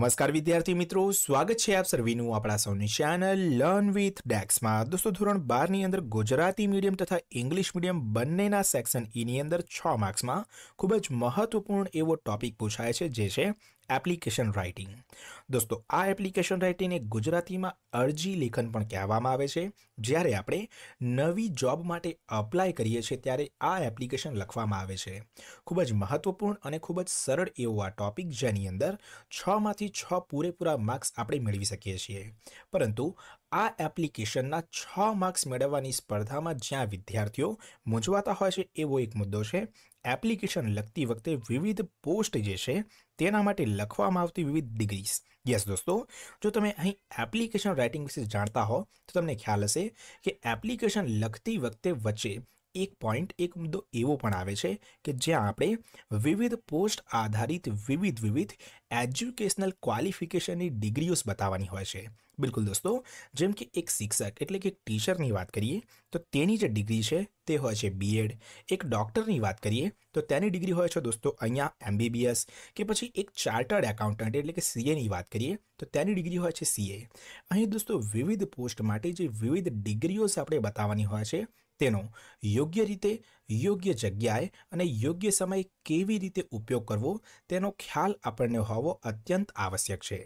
નમસ્કાર વિદ્યાર્થી મિત્રો સ્વાગત છે આપ સર્વીનું આપણા સૌની ચેનલ લર્ન વિથ ડેક્સમાં દોસ્તો ધોરણ બારની અંદર ગુજરાતી મીડિયમ તથા ઇંગ્લિશ મીડિયમ બંનેના સેક્શન ઈની e અંદર છ માર્ક્સમાં ખૂબ જ મહત્વપૂર્ણ એવો ટોપિક પૂછાય છે જે છે એપ્લિકેશન રાઇટિંગ દોસ્તો આ એપ્લિકેશન રાઇટિંગને ગુજરાતીમાં અરજી લેખન પણ કહેવામાં આવે છે જ્યારે આપણે નવી જોબ માટે અપ્લાય કરીએ છીએ ત્યારે આ એપ્લિકેશન લખવામાં આવે છે ખૂબ જ મહત્વપૂર્ણ અને ખૂબ જ સરળ એવો આ ટોપિક જેની અંદર છમાંથી છ પૂરેપૂરા માર્ક્સ આપણે મેળવી શકીએ છીએ પરંતુ આ એપ્લિકેશનના છ માર્ક્સ મેળવવાની સ્પર્ધામાં જ્યાં વિદ્યાર્થીઓ મૂંઝવાતા હોય છે એવો એક મુદ્દો છે એપ્લિકેશન લખતી વખતે વિવિધ પોસ્ટ જે છે તેના માટે લખવામાં આવતી વિવિધ ડિગ્રીસ યસ દોસ્તો જો તમે અહીં એપ્લિકેશન રાઇટિંગ વિશે જાણતા હો તો તમને ખ્યાલ હશે કે એપ્લિકેશન લખતી વખતે વચ્ચે એક પોઈન્ટ એક મુદ્દો એવો પણ આવે છે કે જ્યાં આપણે વિવિધ પોસ્ટ આધારિત વિવિધ વિવિધ એજ્યુકેશનલ ક્વોલિફિકેશનની ડિગ્રીઓ બતાવવાની હોય છે બિલકુલ દોસ્તો જેમ કે એક શિક્ષક એટલે કે ટીચરની વાત કરીએ તો તેની જે ડિગ્રી છે તે હોય છે બીએડ એક ડૉક્ટરની વાત કરીએ તો તેની ડિગ્રી હોય છે દોસ્તો અહીંયા એમબીબીએસ કે પછી એક ચાર્ટર્ડ એકાઉન્ટન્ટ એટલે કે સીએની વાત કરીએ તો તેની ડિગ્રી હોય છે સીએ અહીં દોસ્તો વિવિધ પોસ્ટ માટે જે વિવિધ ડિગ્રીઓ આપણે બતાવવાની હોય છે તેનો યોગ્ય રીતે યોગ્ય જગ્યાએ અને યોગ્ય સમયે કેવી રીતે ઉપયોગ કરવો તેનો ખ્યાલ આપણને હોવો અત્યંત આવશ્યક છે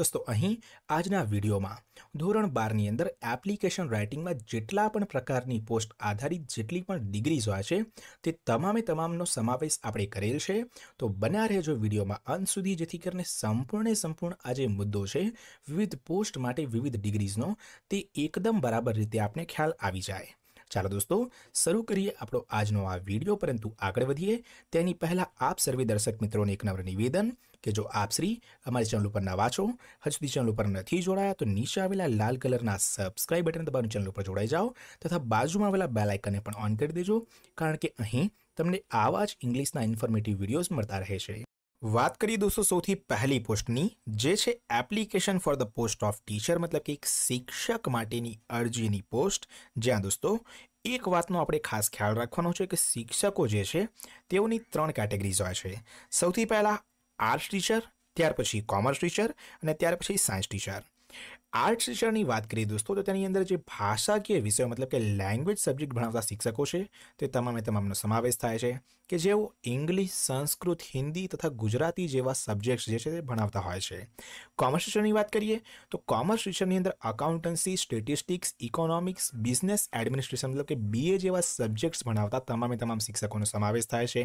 દોસ્તો અહીં આજના વિડીયોમાં ધોરણ બારની અંદર એપ્લિકેશન રાઇટિંગમાં જેટલા પણ પ્રકાર પ્રકારની પોસ્ટ આધારિત જેટલી પણ ડિગ્રીઝ આ છે તે તમામે તમામનો સમાવેશ આપણે કરેલ છે તો બના રહેજો વિડીયોમાં અંત સુધી જેથી કરીને સંપૂર્ણ સંપૂર્ણ આ જે મુદ્દો છે વિવિધ પોસ્ટ માટે વિવિધ ડિગ્રીઝનો તે એકદમ બરાબર રીતે આપણે ખ્યાલ આવી જાય ચાલો દોસ્તો શરૂ કરીએ આપણો આજનો આ વિડીયો પરંતુ આગળ વધીએ તેની પહેલાં આપ સર્વે દર્શક મિત્રોને એક નવર નિવેદન કે જો આપ શ્રી અમારી ચેનલ ઉપર નવા છો હજુ સુધી ચેનલ ઉપર નથી જોડાયા તો નીચે આવેલા લાલ કલરના સબસ્ક્રાઇબ બટન દબાવીને ચેનલ ઉપર જોડાઈ જાઓ તથા બાજુમાં આવેલા બે લાઇકનને પણ ઓન કરી દેજો કારણ કે અહીં તમને આવા જ ઇંગ્લિશના ઇન્ફોર્મેટિવ વિડીયોઝ મળતા રહે છે વાત કરીએ દોસ્તો સૌથી પહેલી પોસ્ટની જે છે application for the post of teacher મતલબ કે એક શિક્ષક માટેની અરજીની પોસ્ટ જ્યાં દોસ્તો એક વાતનો આપણે ખાસ ખ્યાલ રાખવાનો છે કે શિક્ષકો જે છે તેઓની ત્રણ કેટેગરીઝ હોય છે સૌથી પહેલાં આર્ટ્સ ટીચર ત્યાર પછી કોમર્સ ટીચર અને ત્યાર પછી સાયન્સ ટીચર આર્ટ ટીચરની વાત કરીએ દોસ્તો તો તેની અંદર જે ભાષાકીય વિષયો મતલબ કે લેંગ્વેજ સબ્જેક્ટ ભણાવતા શિક્ષકો છે તે તમામે તમામનો સમાવેશ થાય છે કે જેઓ ઇંગ્લિશ સંસ્કૃત હિન્દી તથા ગુજરાતી જેવા સબ્જેક્ટ્સ જે છે તે ભણાવતા હોય છે કોમર્સ ટીચરની વાત કરીએ તો કોમર્સ ટીચરની અંદર accountancy statistics economics business administration મતલબ કે બીએ જેવા સબ્જેક્ટ્સ ભણાવતા તમામે તમામ શિક્ષકોનો સમાવેશ થાય છે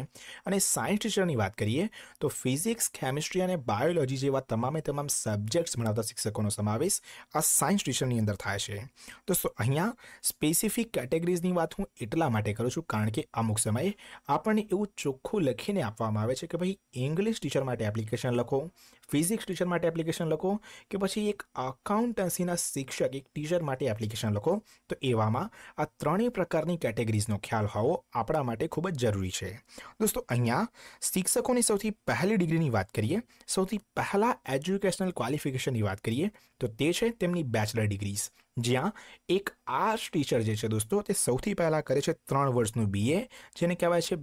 અને સાયન્સ ટીચરની વાત કરીએ તો ફિઝિક્સ કેમિસ્ટ્રી અને બાયોલોજી જેવા તમામે તમામ સબ્જેક્ટ્સ ભણાવતા શિક્ષકોનો સમાવેશ આ સાયન્સ ટ્યુશનની અંદર થાય છે દોસ્તો અહીંયા સ્પેસિફિક કેટેગરીઝની વાત હું એટલા માટે કરું છું કારણ કે અમુક સમયે આપણને એવું ચોખ્ખું લખીને આપવામાં આવે છે કે ભાઈ ઇંગ્લિશ ટીચર માટે એપ્લિકેશન લખો ફિઝિક્સ ટીચર માટે એપ્લિકેશન લખો કે પછી એક અકાઉન્ટન્સીના શિક્ષક એક ટીચર માટે એપ્લિકેશન લખો તો એવામાં આ ત્રણેય પ્રકારની કેટેગરીઝનો ખ્યાલ હોવો આપણા માટે ખૂબ જ જરૂરી છે દોસ્તો અહીંયા શિક્ષકોની સૌથી પહેલી ડિગ્રીની વાત કરીએ સૌથી પહેલાં એજ્યુકેશનલ ક્વોલિફિકેશનની વાત કરીએ તો તે છે તેમની બેચલર ડિગ્રીઝ જ્યાં એક આર્ટ્સ ટીચર જે છે દોસ્તો તે સૌથી પહેલાં કરે છે ત્રણ વર્ષનું બીએ જેને કહેવાય છે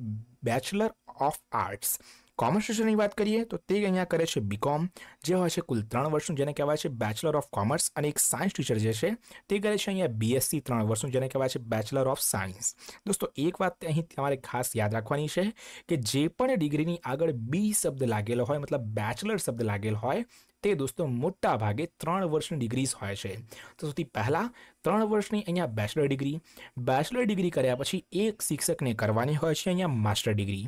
બેચલર ઓફ આર્ટ્સ કોમર્સ સ્ટુડન્ટની વાત કરીએ તો તે અહીંયા કરે છે બીકોમ જે હોય છે કુલ ત્રણ વર્ષનું જેને કહેવાય છે બેચલર ઓફ કોમર્સ અને એક સાયન્સ ટીચર જે છે તે કરે છે અહીંયા બીએસસી ત્રણ વર્ષનું જેને કહેવાય છે બેચલર ઓફ સાયન્સ દોસ્તો એક વાત અહીં તમારે ખાસ યાદ રાખવાની છે કે જે પણ ડિગ્રીની આગળ બી શબ્દ લાગેલો હોય મતલબ બેચલર શબ્દ લાગેલો હોય તે દોસ્તો મોટા ભાગે ત્રણ વર્ષની ડિગ્રીઝ હોય છે તો સૌથી પહેલાં ત્રણ વર્ષની અહીંયા બેચલર ડિગ્રી બેચલર ડિગ્રી કર્યા પછી એક શિક્ષકને કરવાની હોય છે અહીંયા માસ્ટર ડિગ્રી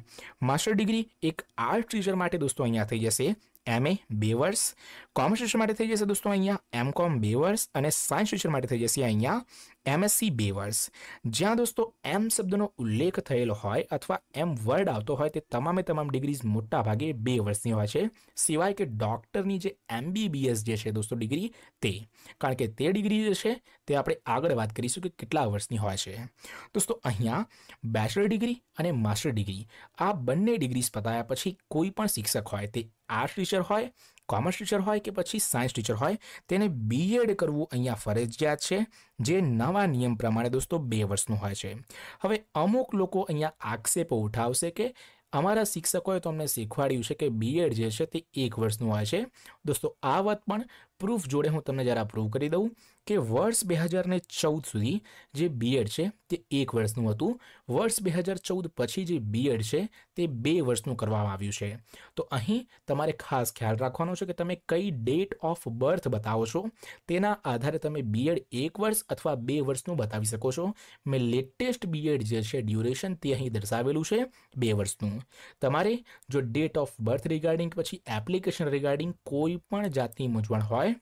માસ્ટર ડિગ્રી એક આર્ટ ટીચર માટે દોસ્તો અહીંયા થઈ જશે એમ એ બે વર્ષ કોમર્સ શિક્ષણ માટે થઈ જશે દોસ્તો અહીંયા એમ કોમ બે વર્ષ અને સાયન્સ શિક્ષણ માટે થઈ જશે અહીંયા એમએસસી બે વર્ષ જ્યાં દોસ્તો એમ શબ્દનો ઉલ્લેખ થયેલો હોય અથવા એમ વર્ડ આવતો હોય તે તમામે તમામ ડિગ્રીઝ મોટા ભાગે બે વર્ષની હોય છે સિવાય કે ડૉક્ટરની જે એમબીબીએસ જે છે દોસ્તો ડિગ્રી તે કારણ કે તે ડિગ્રી જે છે તે આપણે આગળ વાત કરીશું કે કેટલા વર્ષની હોય છે દોસ્તો અહીંયા બેચલર ડિગ્રી અને માસ્ટર ડિગ્રી આ બંને ડિગ્રીઝ પતાયા પછી કોઈ પણ શિક્ષક હોય તે આર્ટ ટીચર હોય કોમર્સ ટીચર હોય કે પછી સાયન્સ ટીચર હોય તેને બીએડ કરવું અહીંયા ફરજિયાત છે જે નવા નિયમ પ્રમાણે દોસ્તો બે વર્ષનું હોય છે હવે અમુક લોકો અહીંયા આક્ષેપો ઉઠાવશે કે અમારા શિક્ષકોએ તો અમને શીખવાડ્યું છે કે બીએડ જે છે તે એક વર્ષનું હોય છે દોસ્તો આ વાત પણ પ્રૂફ જોડે હું તમને જરા પ્રૂવ કરી દઉં કે વર્ષ બે હજારને ચૌદ સુધી જે બીએડ છે તે એક વર્ષનું હતું વર્ષ બે હજાર ચૌદ પછી જે બીએડ છે તે બે વર્ષનું કરવામાં આવ્યું છે તો અહીં તમારે ખાસ ખ્યાલ રાખવાનો છે કે તમે કઈ ડેટ ઓફ બર્થ બતાવો છો તેના આધારે તમે બીએડ એક વર્ષ અથવા બે વર્ષનું બતાવી શકો છો મેં લેટેસ્ટ બીએડ જે છે ડ્યુરેશન તે અહીં દર્શાવેલું છે બે વર્ષનું તમારે જો ડેટ ઓફ બર્થ રિગાર્ડિંગ પછી એપ્લિકેશન રિગાર્ડિંગ કોઈ પણ જાતની મૂંઝવણ હોય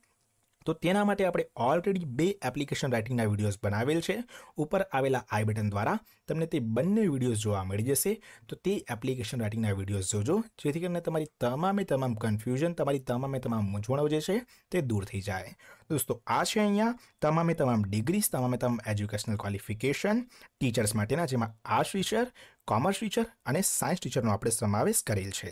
તો તેના માટે આપણે ઓલરેડી બે એપ્લિકેશન રાઇટિંગના વિડીયોઝ બનાવેલ છે ઉપર આવેલા આઈ બટન દ્વારા તમને તે બંને વિડીયોઝ જોવા મળી જશે તો તે એપ્લિકેશન રાઇટિંગના વિડીયોઝ જોજો જેથી કરીને તમારી તમામે તમામ કન્ફ્યુઝન તમારી તમામે તમામ મૂંઝવણો જે છે તે દૂર થઈ જાય દોસ્તો આ છે અહીંયા તમામે તમામ ડિગ્રીઝ તમામે તમામ એજ્યુકેશનલ ક્વોલિફિકેશન ટીચર્સ માટેના જેમાં આર્ટ્સ ટીચર કોમર્સ ટીચર અને સાયન્સ ટીચરનો આપણે સમાવેશ કરેલ છે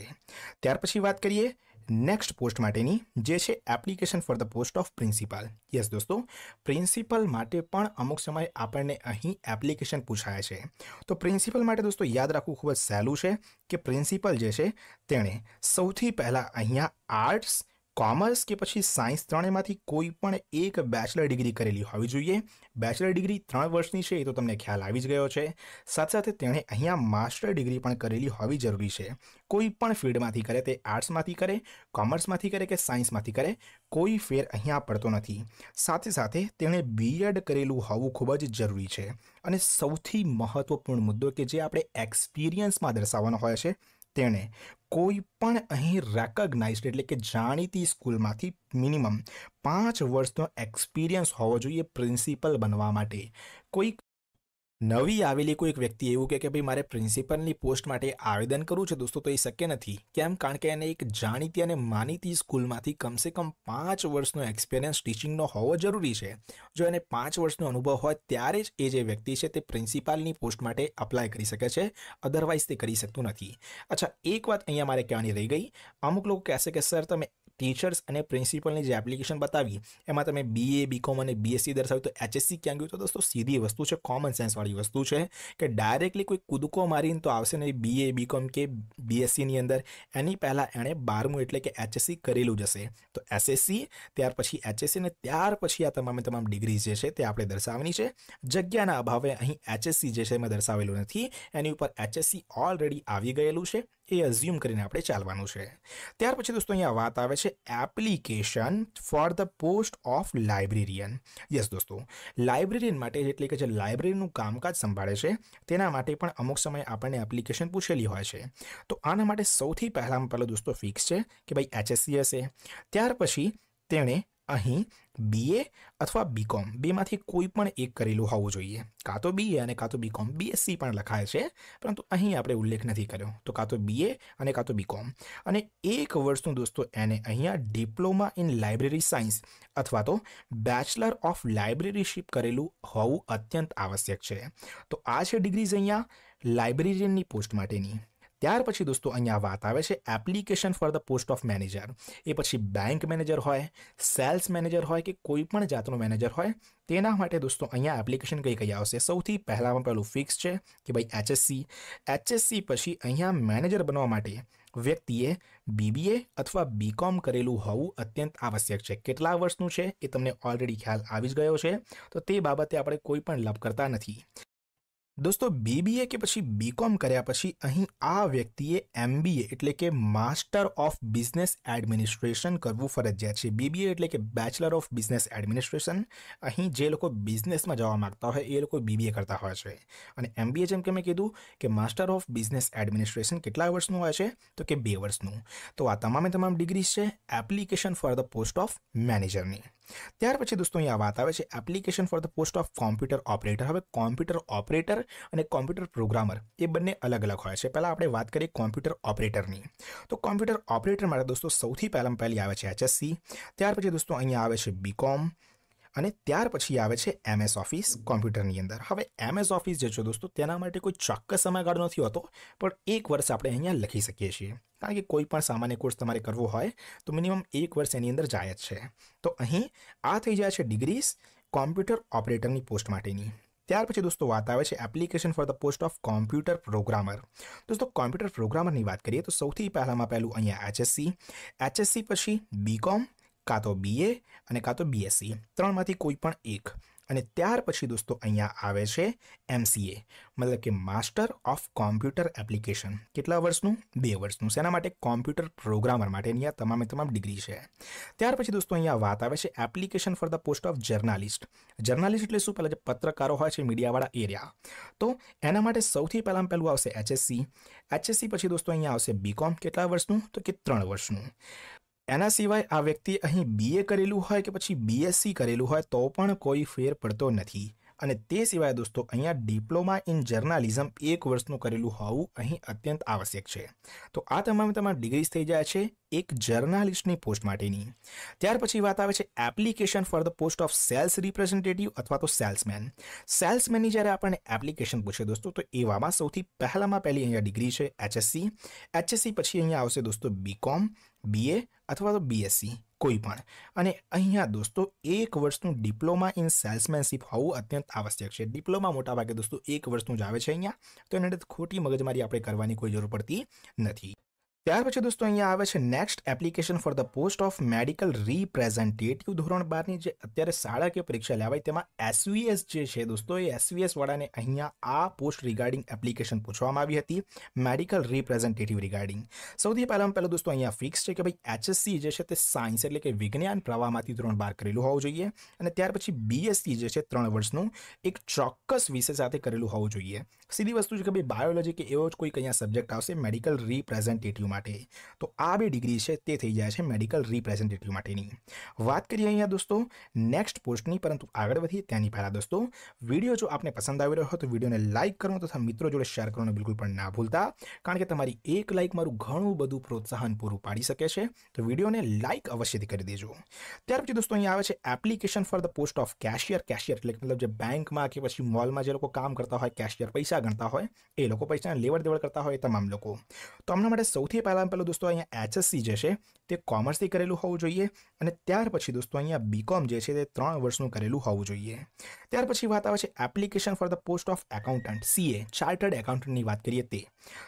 ત્યાર પછી વાત કરીએ નેક્સ્ટ પોસ્ટ માટેની જે છે application for the post of principal yes દોસ્તો પ્રિન્સિપલ માટે પણ અમુક સમયે આપણને અહીં એપ્લિકેશન પૂછાય છે તો પ્રિન્સિપલ માટે દોસ્તો યાદ રાખવું ખૂબ જ સહેલું છે કે પ્રિન્સિપલ જે છે તેણે સૌથી પહેલાં અહીંયા આર્ટ્સ કોમર્સ કે પછી સાયન્સ ત્રણેયમાંથી કોઈ પણ એક બેચલર ડિગ્રી કરેલી હોવી જોઈએ બેચલર ડિગ્રી ત્રણ વર્ષની છે એ તો તમને ખ્યાલ આવી જ ગયો છે સાથે સાથે તેણે અહીંયા માસ્ટર ડિગ્રી પણ કરેલી હોવી જરૂરી છે કોઈ પણ ફિલ્ડમાંથી કરે તે આર્ટ્સમાંથી કરે કોમર્સમાંથી કરે કે સાયન્સમાંથી કરે કોઈ ફેર અહીંયા પડતો નથી સાથે સાથે તેણે બીએડ કરેલું હોવું ખૂબ જ જરૂરી છે અને સૌથી મહત્ત્વપૂર્ણ મુદ્દો કે જે આપણે એક્સપિરિયન્સમાં દર્શાવવાનો હોય છે તેણે કોઈ પણ અહીં રેકગ્નાઇઝડ એટલે કે જાણીતી સ્કૂલમાંથી મિનિમમ પાંચ વર્ષનો એક્સપિરિયન્સ હોવો જોઈએ પ્રિન્સિપલ બનવા માટે કોઈક નવી આવેલી કોઈક વ્યક્તિ એવું કે ભાઈ મારે પ્રિન્સિપલની પોસ્ટ માટે આવેદન કરવું છે દોસ્તો તો એ શક્ય નથી કેમ કારણ કે એને એક જાણીતી અને માનીતી સ્કૂલમાંથી કમસે કમ પાંચ વર્ષનો એક્સપિરિયન્સ ટીચિંગનો હોવો જરૂરી છે જો એને પાંચ વર્ષનો અનુભવ હોય ત્યારે જ એ જે વ્યક્તિ છે તે પ્રિન્સિપાલની પોસ્ટ માટે અપ્લાય કરી શકે છે અધરવાઇઝ તે કરી શકતું નથી અચ્છા એક વાત અહીંયા મારે કહેવાની રહી ગઈ અમુક લોકો કહેશે કે સર તમે ટીચર્સ અને પ્રિન્સિપલની જે એપ્લિકેશન બતાવી એમાં તમે બીએ બીકોમ અને બીએસસી દર્શાવ્યું તો એચએસસી ક્યાં ગયું તો દોસ્તો સીધી વસ્તુ છે કોમન સેન્સવાળી વસ્તુ છે કે ડાયરેક્ટલી કોઈ કૂદકો મારીને તો આવશે નહીં બીએ બીકોમ કે બીએસસીની અંદર એની પહેલાં એણે બારમું એટલે કે એચએસસી કરેલું જશે તો એસએસસી ત્યાર પછી એચએસસી અને ત્યાર પછી આ તમામે તમામ ડિગ્રી જે છે તે આપણે દર્શાવવાની છે જગ્યાના અભાવે અહીં એચએસસી જે છે એમાં દર્શાવેલું નથી એની ઉપર એચએસસી ઓલરેડી આવી ગયેલું છે એ અઝ્યુમ કરીને આપણે ચાલવાનું છે ત્યાર પછી દોસ્તો અહીંયા વાત આવે છે application for the post of librarian yes દોસ્તો લાઇબ્રેરિયન માટે એટલે કે જે લાઇબ્રેરીનું કામકાજ સંભાળે છે તેના માટે પણ અમુક સમયે આપણને એપ્લિકેશન પૂછેલી હોય છે તો આના માટે સૌથી પહેલામાં પહેલો દોસ્તો ફિક્સ છે કે ભાઈ એચએસસી હશે ત્યાર પછી તેણે અહીં બી એ અથવા બીકોમ બેમાંથી કોઈ પણ એક કરેલું હોવું જોઈએ કાં તો બીએ અને કાં તો બીકોમ બીએસસી પણ લખાય છે પરંતુ અહીં આપણે ઉલ્લેખ નથી કર્યો તો કાં તો બીએ અને કાં તો બીકોમ અને એક વર્ષનું દોસ્તો એને અહીંયા ડિપ્લોમા ઇન લાઇબ્રેરી સાયન્સ અથવા તો બેચલર ઓફ લાઇબ્રેરીશીપ કરેલું હોવું અત્યંત આવશ્યક છે તો આ છે ડિગ્રીઝ અહીંયા લાઇબ્રેરિયનની પોસ્ટ માટેની ત્યાર પછી દોસ્તો અહીંયા વાત આવે છે application for the post of manager એ પછી બેંક મેનેજર હોય સેલ્સ મેનેજર હોય કે કોઈ પણ જાતનો મેનેજર હોય તેના માટે દોસ્તો અહીંયા એપ્લિકેશન કઈ કઈ આવશે સૌથી પહેલાંમાં પહેલું ફિક્સ છે કે ભાઈ એચએસસી એચએસસી પછી અહીંયા મેનેજર બનવા માટે વ્યક્તિએ બીબીએ અથવા બીકોમ કરેલું હોવું અત્યંત આવશ્યક છે કેટલા વર્ષનું છે એ તમને ઓલરેડી ખ્યાલ આવી જ ગયો છે તો તે બાબતે આપણે કોઈ પણ લપ કરતા નથી દોસ્તો બીબીએ કે પછી બીકોમ કર્યા પછી અહીં આ વ્યક્તિએ એમબીએ એટલે કે માસ્ટર ઓફ બિઝનેસ એડમિનિસ્ટ્રેશન કરવું ફરજિયાત છે બીબીએ એટલે કે બેચલર ઓફ બિઝનેસ એડમિનિસ્ટ્રેશન અહીં જે લોકો બિઝનેસમાં જવા માગતા હોય એ લોકો બીબીએ કરતા હોય છે અને એમબીએ જેમ કે મેં કીધું કે માસ્ટર ઓફ બિઝનેસ એડમિનિસ્ટ્રેશન કેટલા વર્ષનું હોય છે તો કે બે વર્ષનું તો આ તમામે તમામ ડિગ્રીઝ છે application for the post of મેનેજરની ત્યાર પછી દોસ્તો અહીંયા વાત આવે છે application for the post of computer operator હવે કોમ્પ્યુટર ઓપરેટર અને કોમ્પ્યુટર પ્રોગ્રામર એ બંને અલગ અલગ હોય છે પહેલાં આપણે વાત કરીએ કોમ્પ્યુટર ઓપરેટરની તો કોમ્પ્યુટર ઓપરેટર માટે દોસ્તો સૌથી પહેલાં પહેલી આવે છે એચએસસી ત્યાર પછી દોસ્તો અહીંયા આવે છે બીકોમ અને ત્યાર પછી આવે છે એમએસ ઓફિસ કોમ્પ્યુટરની અંદર હવે એમએસ ઓફિસ જે છે દોસ્તો તેના માટે કોઈ ચોક્કસ સમયગાળો નથી હોતો પણ એક વર્ષ આપણે અહીંયા લખી શકીએ છીએ કારણ કે કોઈ પણ સામાન્ય કોર્સ તમારે કરવો હોય તો મિનિમમ એક વર્ષ એની અંદર જાય જ છે તો અહીં આ થઈ જાય છે ડિગ્રીઝ કોમ્પ્યુટર ઓપરેટરની પોસ્ટ માટેની ત્યાર પછી દોસ્તો વાત આવે છે application for the post of computer programmer દોસ્તો કોમ્પ્યુટર પ્રોગ્રામરની વાત કરીએ તો સૌથી પહેલાંમાં પહેલું અહીંયા એચએસસી એચએસસી પછી બીકોમ કાં તો બીએ અને કાં તો બીએસસી ત્રણમાંથી કોઈ પણ એક અને ત્યાર પછી દોસ્તો અહીંયા આવે છે એમસીએ મતલબ કે માસ્ટર ઓફ કોમ્પ્યુટર એપ્લિકેશન કેટલા વર્ષનું બે વર્ષનું શેના માટે કોમ્પ્યુટર પ્રોગ્રામર માટે અહીંયા તમામે તમામ ડિગ્રી છે ત્યાર પછી દોસ્તો અહીંયા વાત આવે છે application for the post of journalist journalist એટલે શું પહેલાં જે પત્રકારો હોય છે મીડિયાવાળા એરિયા તો એના માટે સૌથી પહેલાં પહેલું આવશે એચએસસી એચએસસી પછી દોસ્તો અહીંયા આવશે બીકોમ કેટલા વર્ષનું તો કે ત્રણ વર્ષનું એના સિવાય આ વ્યક્તિ અહીં બીએ કરેલું હોય કે પછી બીએસસી કરેલું હોય તો પણ કોઈ ફેર પડતો નથી અને તે સિવાય દોસ્તો અહીંયા ડિપ્લોમા ઇન જર્નાલિઝમ એક વર્ષનું કરેલું હોવું અહીં અત્યંત આવશ્યક છે તો આ તમામ તમામ ડિગ્રીઝ થઈ જાય છે એક જર્નાલિસ્ટની પોસ્ટ માટેની ત્યાર પછી વાત આવે છે application for the post of sales representative અથવા તો સેલ્સમેન સેલ્સમેનની જ્યારે આપણને એપ્લિકેશન પૂછે દોસ્તો તો એવામાં સૌથી પહેલામાં પહેલી અહીંયા ડિગ્રી છે એચએસસી એચએસસી પછી અહીંયા આવશે દોસ્તો બીકોમ બીએ અથવા તો બીએસસી કોઈ પણ અને અહીંયા દોસ્તો એક વર્ષનું ડિપ્લોમા ઇન સેલ્સમેનશીપ હોવું અત્યંત આવશ્યક છે ડિપ્લોમા મોટાભાગે દોસ્તો એક વર્ષનું જ આવે છે અહીંયા તો એને ખોટી મગજમારી આપણે કરવાની કોઈ જરૂર પડતી નથી ત્યાર પછી દોસ્તો અહીંયા આવે છે next application for the post of medical representative ધોરણ બારની જે અત્યારે શાળાકીય પરીક્ષા લેવાય તેમાં એસવીએસ જે છે દોસ્તો એ એસવીએસ વાળાને અહીંયા આ પોસ્ટ રિગાર્ડિંગ એપ્લિકેશન પૂછવામાં આવી હતી મેડિકલ રિપ્રેઝેન્ટેટિવ રિગાર્ડિંગ સૌથી પહેલાં પહેલાં દોસ્તો અહીંયા ફિક્સ છે કે ભાઈ એચએસસી જે છે તે સાયન્સ એટલે કે વિજ્ઞાન પ્રવાહમાંથી ધોરણ બાર કરેલું હોવું જોઈએ અને ત્યાર પછી બીએસસી જે છે ત્રણ વર્ષનું એક ચોક્કસ વિષય સાથે કરેલું હોવું જોઈએ સીધી વસ્તુ છે કે ભાઈ બાયોલોજી કે એવો જ કોઈક અહીંયા સબ્જેક્ટ આવશે મેડિકલ રિપ્રેઝેન્ટેટિવ માટે તો આ બે ડિગ્રી છે તે થઈ જાય છે મેડિકલ રિપ્રેઝેન્ટેટિવ માટેની વાત કરીએ અહીંયા દોસ્તો નેક્સ્ટ પોસ્ટની પરંતુ આગળ વધી ત્યાંની પહેલાં દોસ્તો વિડીયો જો આપને પસંદ આવી રહ્યો હોય તો વિડીયોને લાઇક કરો તથા મિત્રો જોડે શેર કરવાનું બિલકુલ પણ ના ભૂલતા કારણ કે તમારી એક લાઇક મારું ઘણું બધું પ્રોત્સાહન પૂરું પાડી શકે છે તો વિડીયોને લાઇક અવશ્યથી કરી દેજો ત્યાર પછી દોસ્તો અહીંયા આવે છે application for the post of cashier cashier એટલે મતલબ જે બેંકમાં કે પછી મોલમાં જે લોકો કામ કરતા હોય કેશિયર પૈસા ગણતા હોય એ લોકો પૈસાને લેવડ દેવડ કરતા હોય તમામ લોકો તો હમણાં માટે સૌથી સૌથી પહેલાં પહેલું દોસ્તો અહીંયા એચએસસી જે છે તે કોમર્સથી કરેલું હોવું જોઈએ અને ત્યાર પછી દોસ્તો અહીંયા બીકોમ જે છે તે ત્રણ વર્ષનું કરેલું હોવું જોઈએ ત્યાર પછી વાત આવે છે application for the post of accountant CA chartered એકાઉન્ટન્ટની વાત કરીએ તે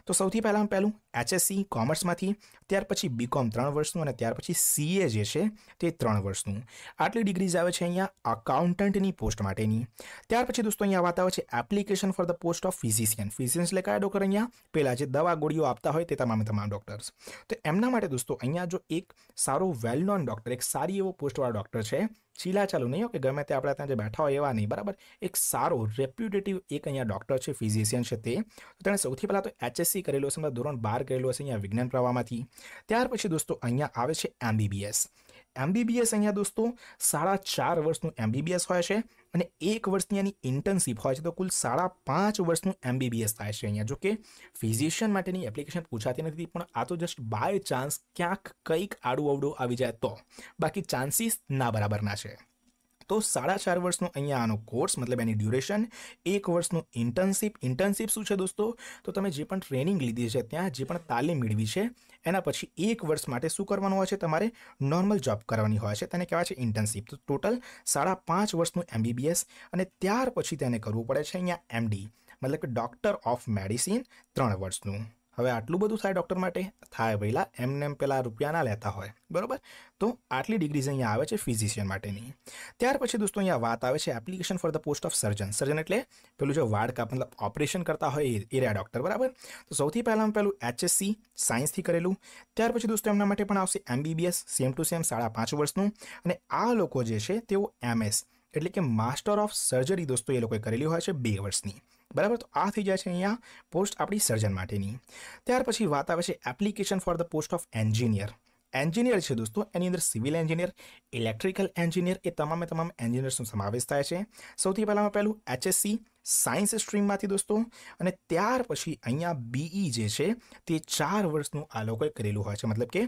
તો સૌથી પહેલાં પહેલું એચએસસી કોમર્સમાંથી ત્યાર પછી બીકોમ ત્રણ વર્ષનું અને ત્યાર પછી સીએ જે છે તે ત્રણ વર્ષનું આટલી ડિગ્રીઝ આવે છે અહીંયા અકાઉન્ટન્ટની પોસ્ટ માટેની ત્યાર પછી દોસ્તો અહીંયા વાત આવે છે application for the post of physician physician એટલે કયા ડોક્ટર અહીંયા પહેલાં જે દવા ગોળીઓ આપતા હોય તે તમામે તમામ ડોક્ટર્સ તો એમના માટે દોસ્તો અહીંયા જો એક સારો વેલ નોન ડૉક્ટર એક સારી એવો પોસ્ટવાળો ડૉક્ટર છે ચીલા ચાલુ નહીં કે ગમે તે આપણા ત્યાં જે બેઠા હોય એવા નહીં બરાબર એક સારો રેપ્યુટેટિવ એક અહીંયા ડૉક્ટર છે ફિઝિશિયન છે તે તેણે સૌથી પહેલાં તો એચએસસી કરેલું હશે ધોરણ બાર કરેલું હશે અહીંયા વિજ્ઞાન પ્રવાહમાંથી ત્યાર પછી દોસ્તો અહીંયા આવે છે એમબીબીએસ એમબીબીએસ અહીંયા દોસ્તો સાડા ચાર વર્ષનું એમબીબીએસ હોય છે અને એક વર્ષની એની ઇન્ટર્નશીપ હોય છે તો કુલ સાડા પાંચ વર્ષનું એમબીબીએસ થાય છે અહીંયા જો કે ફિઝિશિયન માટેની એપ્લિકેશન પૂછાતી નથી પણ આ તો જસ્ટ બાય ચાન્સ ક્યાંક કંઈક આડું અવડું આવી જાય તો બાકી ચાન્સીસ ના બરાબરના છે તો સાડા ચાર વર્ષનો અહીંયા આનો કોર્સ મતલબ એની ડ્યુરેશન એક વર્ષનું ઇન્ટર્નશીપ ઇન્ટર્નશિપ શું છે દોસ્તો તો તમે જે પણ ટ્રેનિંગ લીધી છે ત્યાં જે પણ તાલીમ મેળવી છે એના પછી એક વર્ષ માટે શું કરવાનું હોય છે તમારે નોર્મલ જોબ કરવાની હોય છે તેને કહેવાય છે ઇન્ટર્નશિપ તો ટોટલ સાડા પાંચ વર્ષનું એમબીબીએસ અને ત્યાર પછી તેને કરવું પડે છે અહીંયા એમડી મતલબ કે ડૉક્ટર ઓફ મેડિસિન ત્રણ વર્ષનું હવે આટલું બધું થાય ડૉક્ટર માટે થાય પહેલાં એમને એમ પહેલાં રૂપિયાના લેતા હોય બરાબર તો આટલી ડિગ્રીઝ અહીંયા આવે છે ફિઝિશિયન માટેની ત્યાર પછી દોસ્તો અહીંયા વાત આવે છે application for the post of surgeon surgeon એટલે પેલું જો વાડ મતલબ ઓપરેશન કરતા હોય એ રહ્યા ડૉક્ટર બરાબર તો સૌથી પહેલાં પેલું એચએસસી સાયન્સથી કરેલું ત્યાર પછી દોસ્તો એમના માટે પણ આવશે એમબીબીએસ સેમ ટુ સેમ સાડા પાંચ વર્ષનું અને આ લોકો જે છે તેઓ એમએસ એટલે કે માસ્ટર ઓફ સર્જરી દોસ્તો એ લોકોએ કરેલી હોય છે બે વર્ષની બરાબર તો આ થઈ જાય છે અહીંયા પોસ્ટ આપણી સર્જન માટેની ત્યાર પછી વાત આવે છે application for the post of engineer engineer છે દોસ્તો એની અંદર સિવિલ એન્જિનિયર ઇલેક્ટ્રિકલ એન્જિનિયર એ તમામે તમામ એન્જિનિયર્સનો સમાવેશ થાય છે સૌથી પહેલાંમાં પહેલું એચએસસી સાયન્સ સ્ટ્રીમમાંથી દોસ્તો અને ત્યાર પછી અહીંયા બીઈ જે છે તે ચાર વર્ષનું આ લોકોએ કરેલું હોય છે મતલબ કે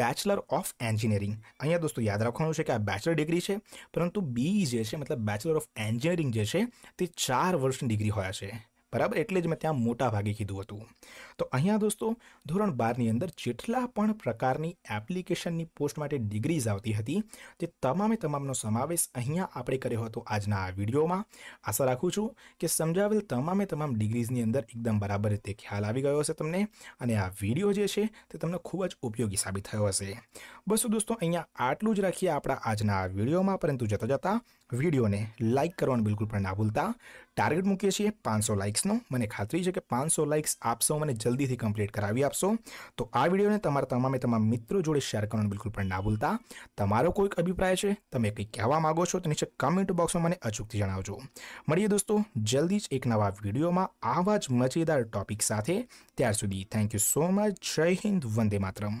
બેચલર ઓફ એન્જિનિયરિંગ અહીંયા દોસ્તો યાદ રાખવાનું છે કે આ બેચલર ડિગ્રી છે પરંતુ બીઈ જે છે મતલબ બેચલર ઓફ એન્જિનિયરિંગ જે છે તે ચાર વર્ષની ડિગ્રી હોય છે બરાબર એટલે જ મેં ત્યાં મોટા ભાગે કીધું હતું તો અહીંયા દોસ્તો ધોરણ બારની અંદર જેટલા પણ પ્રકારની એપ્લિકેશનની પોસ્ટ માટે ડિગ્રીઝ આવતી હતી તે તમામે તમામનો સમાવેશ અહીંયા આપણે કર્યો હતો આજના આ વિડીયોમાં આશા રાખું છું કે સમજાવેલ તમામે તમામ ડિગ્રીઝની અંદર એકદમ બરાબર રીતે ખ્યાલ આવી ગયો હશે તમને અને આ વિડીયો જે છે તે તમને ખૂબ જ ઉપયોગી સાબિત થયો હશે બસો દોસ્તો અહીંયા આટલું જ રાખીએ આપણા આજના આ વિડીયોમાં પરંતુ જતા જતાં વિડીયોને લાઇક કરવાનું બિલકુલ પણ ના ભૂલતા ટાર્ગેટ મૂકીએ છીએ પાંચસો લાઇક્સ લાઇક્સનો મને ખાતરી છે કે પાંચસો લાઇક્સ આપશો મને જલ્દીથી કમ્પ્લીટ કરાવી આપશો તો આ વિડીયોને તમારા તમામે તમામ મિત્રો જોડે શેર કરવાનું બિલકુલ પણ ના ભૂલતા તમારો કોઈક અભિપ્રાય છે તમે કંઈક કહેવા માગો છો તો નીચે કમેન્ટ બોક્સમાં મને અચૂકથી જણાવજો મળીએ દોસ્તો જલ્દી જ એક નવા વિડીયોમાં આવા જ મજેદાર ટોપિક સાથે ત્યાર સુધી થેન્ક યુ સો મચ જય હિન્દ વંદે માતરમ